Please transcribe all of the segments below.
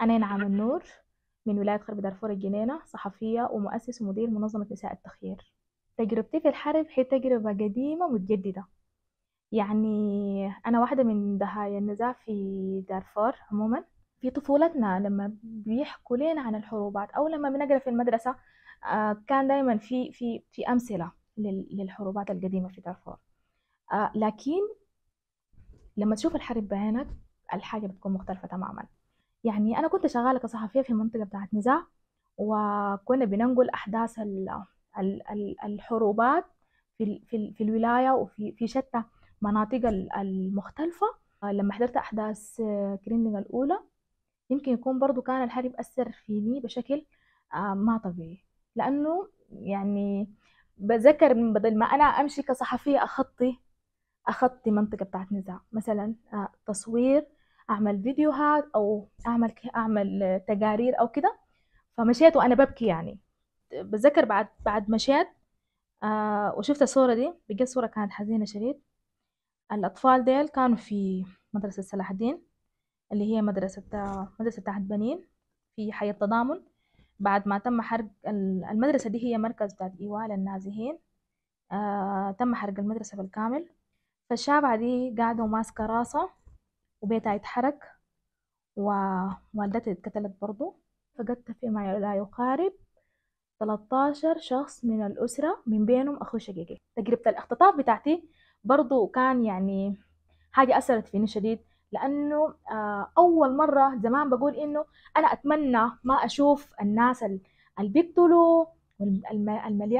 أنا نعم النور من ولاية غرب دارفور الجنينة صحفية ومؤسس ومدير منظمة نساء التخيير تجربتي في الحرب هي تجربة قديمة متجددة يعني أنا واحدة من ضحايا النزاع في دارفور عموما في طفولتنا لما بيحكوا لنا عن الحروبات أو لما بنقرأ في المدرسة آه، كان دايما في في في أمثلة للحروبات القديمة في دارفور آه، لكن لما تشوف الحرب بعينك الحاجة بتكون مختلفة تماما يعني أنا كنت شغالة كصحفية في المنطقة بتاعت نزاع وكنا بننقل أحداث الحروبات في, في, في الولاية وفي في شتى مناطق المختلفة لما حضرت أحداث كريندنج الأولى يمكن يكون برضو كان الحرب أثر فيني بشكل آه، ما طبيعي لأنه يعني بذكر من بدل ما أنا أمشي كصحفية أخطي أخطي منطقة بتاعت نزاع مثلا آه، تصوير اعمل فيديوهات او اعمل اعمل تقارير او كده فمشيت وانا ببكي يعني بتذكر بعد بعد مشيت آه وشفت الصوره دي بجد صوره كانت حزينه شديد الاطفال ديل كانوا في مدرسه صلاح الدين اللي هي مدرسه مدرسه تحت بنين في حي التضامن بعد ما تم حرق المدرسة دي هي مركز بتاع إيواء للنازحين آه تم حرق المدرسة بالكامل فالشابعة دي قاعدة وماسكة راسها وبيتها يتحرك ووالدتي اتقتلت برضو فقدت في ما لا يقارب 13 شخص من الأسرة من بينهم أخوي شقيقي تجربة الاختطاف بتاعتي برضو كان يعني حاجة أثرت فيني شديد لأنه آه، أول مرة زمان بقول إنه أنا أتمنى ما أشوف الناس اللي بيقتلوا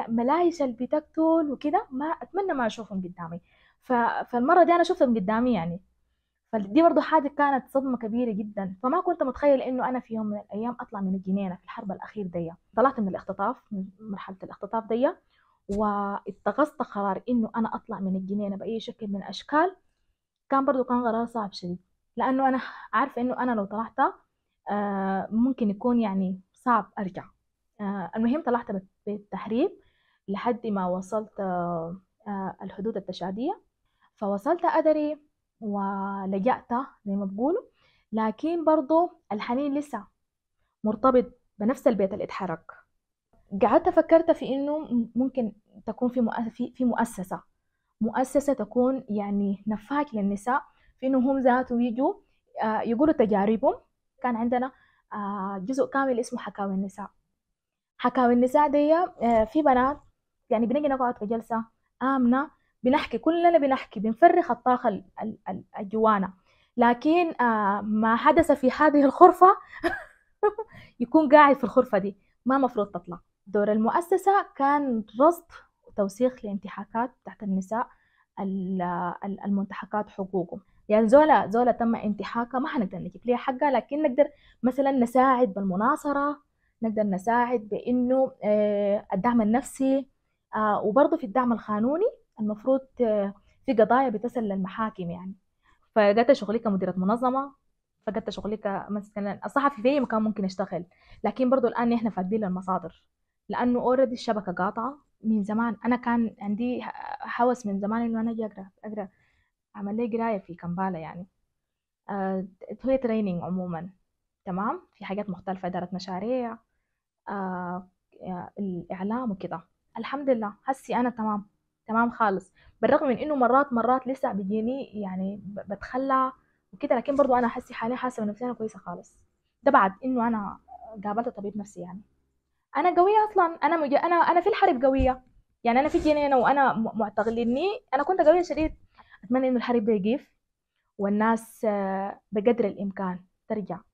الملايش اللي بتقتل وكده ما أتمنى ما أشوفهم قدامي فالمرة دي أنا شفتهم قدامي يعني فدي برضو حاجة كانت صدمة كبيرة جدا فما كنت متخيل انه انا في يوم من الايام اطلع من الجنينة في الحرب الاخير دي طلعت من الاختطاف من مرحلة الاختطاف دي واتخذت قرار انه انا اطلع من الجنينة باي شكل من الاشكال كان برضو كان قرار صعب شديد لانه انا عارفة انه انا لو طلعت آه، ممكن يكون يعني صعب ارجع آه، المهم طلعت بالتحريب لحد ما وصلت آه، الحدود التشادية فوصلت أدري ولجأت زي ما بقولوا لكن برضو الحنين لسه مرتبط بنفس البيت اللي اتحرق قعدت فكرت في انه ممكن تكون في في مؤسسه مؤسسه تكون يعني نفاك للنساء في انه هم ذاتهم يجوا آه، يقولوا تجاربهم كان عندنا آه، جزء كامل اسمه حكاوي النساء حكاوي النساء دي آه، في بنات يعني بنجي نقعد في جلسه امنه بنحكي كلنا بنحكي بنفرخ الطاقة الجوانا لكن آه، ما حدث في هذه الغرفة يكون قاعد في الغرفة دي ما مفروض تطلع دور المؤسسة كان رصد وتوثيق لانتحاكات تحت النساء المنتحكات حقوقهم يعني زولا زولا تم انتحاكها ما حنقدر نجيب ليها حقها لكن نقدر مثلا نساعد بالمناصرة نقدر نساعد بانه آه، الدعم النفسي آه، وبرضه في الدعم القانوني المفروض في قضايا بتصل للمحاكم يعني فقدت شغلي كمديرة منظمة فقدت شغلي كمثلا الصحفي في اي مكان ممكن اشتغل لكن برضو الان احنا فاقدين المصادر لانه اوريدي الشبكه قاطعه من زمان انا كان عندي هوس من زمان انه انا اجي اقرا اقرا اعمل لي قرايه في كمبالا يعني آه تريننج عموما تمام في حاجات مختلفه اداره مشاريع آه الاعلام وكده الحمد لله هسي انا تمام تمام خالص بالرغم من انه مرات مرات لسه بيجيني يعني بتخلى وكده لكن برضو انا حاسه حاليا حاسه بنفسي انا كويسه خالص ده بعد انه انا قابلت طبيب نفسي يعني انا قويه اصلا انا مج... انا انا في الحرب قويه يعني انا في جنينه وانا معتقليني انا كنت قويه شديد اتمنى انه الحرب ده والناس بقدر الامكان ترجع